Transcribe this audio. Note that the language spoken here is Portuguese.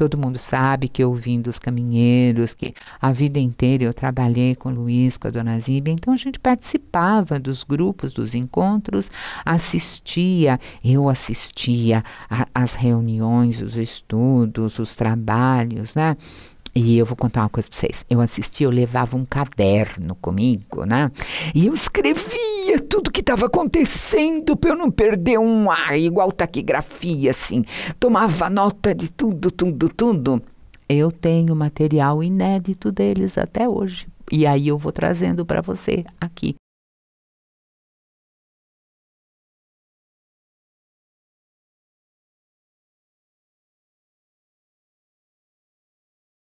Todo mundo sabe que eu vim dos caminheiros, que a vida inteira eu trabalhei com o Luiz, com a dona Zíbia, então a gente participava dos grupos, dos encontros, assistia, eu assistia às reuniões, os estudos, os trabalhos, né? E eu vou contar uma coisa para vocês. Eu assisti, eu levava um caderno comigo, né? E eu escrevia tudo que estava acontecendo para eu não perder um ar, igual taquigrafia, assim. Tomava nota de tudo, tudo, tudo. Eu tenho material inédito deles até hoje. E aí eu vou trazendo para você aqui.